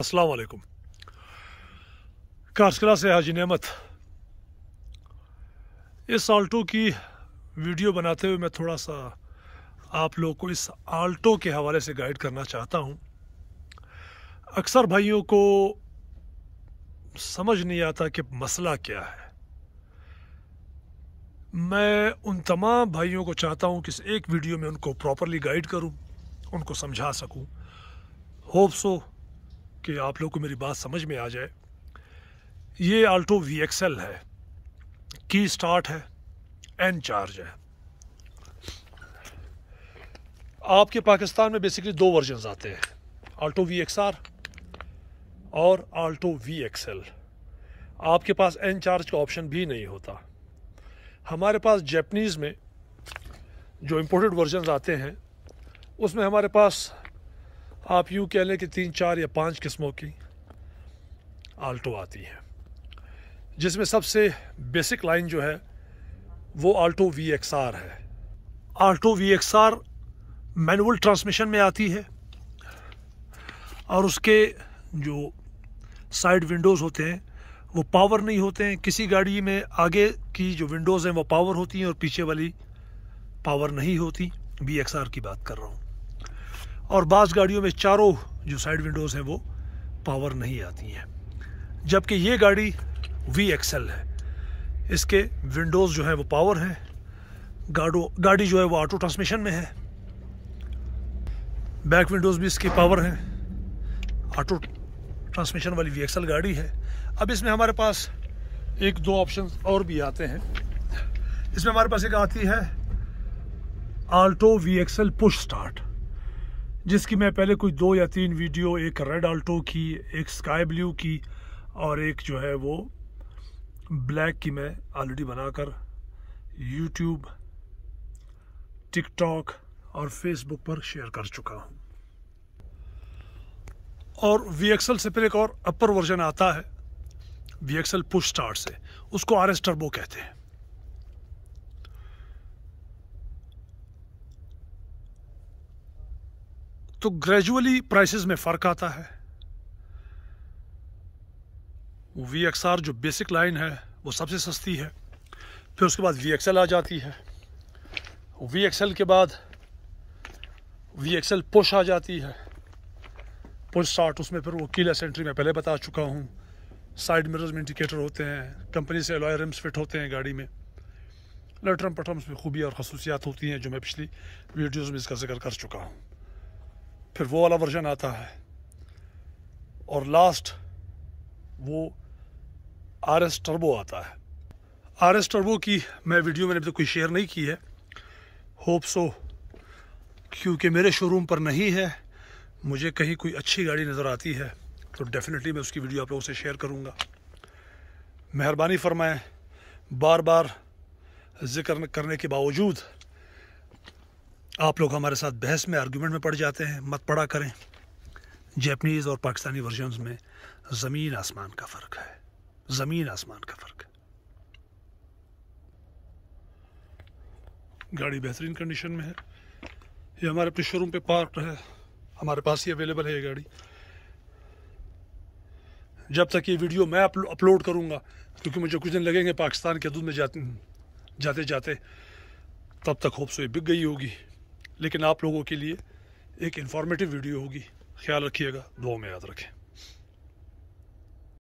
असलकुम कासकला से हाजी नेमत इस आल्टो की वीडियो बनाते हुए मैं थोड़ा सा आप लोग को इस आल्टो के हवाले से गाइड करना चाहता हूँ अक्सर भाइयों को समझ नहीं आता कि मसला क्या है मैं उन तमाम भाइयों को चाहता हूँ कि इस एक वीडियो में उनको प्रॉपरली गाइड करूँ उनको समझा सकूँ होप सो कि आप लोग को मेरी बात समझ में आ जाए ये आल्टो वी एक्सएल है की स्टार्ट है एन चार्ज है आपके पाकिस्तान में बेसिकली दो वर्जन आते हैं आल्टो वी एक्स आर और आल्टो वी एक्सएल आपके पास एन चार्ज का ऑप्शन भी नहीं होता हमारे पास जैपनीज़ में जो इम्पोर्टेड वर्जन आते हैं उसमें हमारे पास आप यूँ कह लें कि तीन चार या पांच किस्मों की आल्टो आती है जिसमें सबसे बेसिक लाइन जो है वो आल्टो वी एक्स आर है Alto V X R manual transmission में आती है और उसके जो साइड विंडोज़ होते हैं वो पावर नहीं होते हैं किसी गाड़ी में आगे की जो विंडोज़ हैं वो पावर होती हैं और पीछे वाली पावर नहीं होती बी एक्स आर की बात कर रहा हूँ और बास गाड़ियों में चारों जो साइड विंडोज़ हैं वो पावर नहीं आती हैं जबकि ये गाड़ी वी एक्सएल है इसके विंडोज़ जो है वो पावर हैं गाड़ो गाड़ी जो है वो ऑटो ट्रांसमिशन में है बैक विंडोज़ भी इसकी पावर हैं ऑटो ट्रांसमिशन वाली वी एक्सएल गाड़ी है अब इसमें हमारे पास एक दो ऑप्शन और भी आते हैं इसमें हमारे पास एक आती है Alto V XL push start जिसकी मैं पहले कोई दो या तीन वीडियो एक रेड आल्टो की एक स्काई ब्लू की और एक जो है वो ब्लैक की मैं ऑलरेडी बनाकर यूट्यूब टिकटॉक और फेसबुक पर शेयर कर चुका हूँ और वी एक्सएल से फिर एक और अपर वर्जन आता है वी एक्सएल पुश स्टार से उसको आर एस टर्बो कहते हैं तो ग्रेजुअली प्राइसेस में फ़र्क आता है वी एक्स आर जो बेसिक लाइन है वो सबसे सस्ती है फिर उसके बाद वी एक्स एल आ जाती है वी एक्स एल के बाद वी एक्स एल पुश आ जाती है पुश स्टार्ट उसमें फिर वो कीला सेंट्री में पहले बता चुका हूँ साइड मिरर्स में इंडिकेटर होते हैं कंपनी से एलॉय रिम्स फिट होते हैं गाड़ी में लटरम पटरम्स में खूबियाँ और खसूसियात होती हैं जो मैं पिछली वीडियोज़ में इसका जिक्र कर चुका हूँ फिर वो वाला वर्जन आता है और लास्ट वो आर एस टर्बो आता है आर एस टर्बो की मैं वीडियो मैंने अभी तो कोई शेयर नहीं की है होप सो क्योंकि मेरे शोरूम पर नहीं है मुझे कहीं कोई अच्छी गाड़ी नज़र आती है तो डेफ़िनेटली मैं उसकी वीडियो आप लोगों से शेयर करूँगा मेहरबानी फरमाएं बार बार ज़िक्र करने के बावजूद आप लोग हमारे साथ बहस में आर्गुमेंट में पड़ जाते हैं मत पड़ा करें जैपनीज़ और पाकिस्तानी वर्जन में ज़मीन आसमान का फ़र्क है ज़मीन आसमान का फ़र्क गाड़ी बेहतरीन कंडीशन में है ये हमारे अपने शोरूम पे पार्क है हमारे पास ही अवेलेबल है ये गाड़ी जब तक ये वीडियो मैं अपलोड करूँगा क्योंकि मुझे कुछ दिन लगेंगे पाकिस्तान के दूध में जाते जाते जाते तब तक होप्स तो ये बिक गई होगी लेकिन आप लोगों के लिए एक इन्फॉर्मेटिव वीडियो होगी ख्याल रखिएगा दो में याद रखें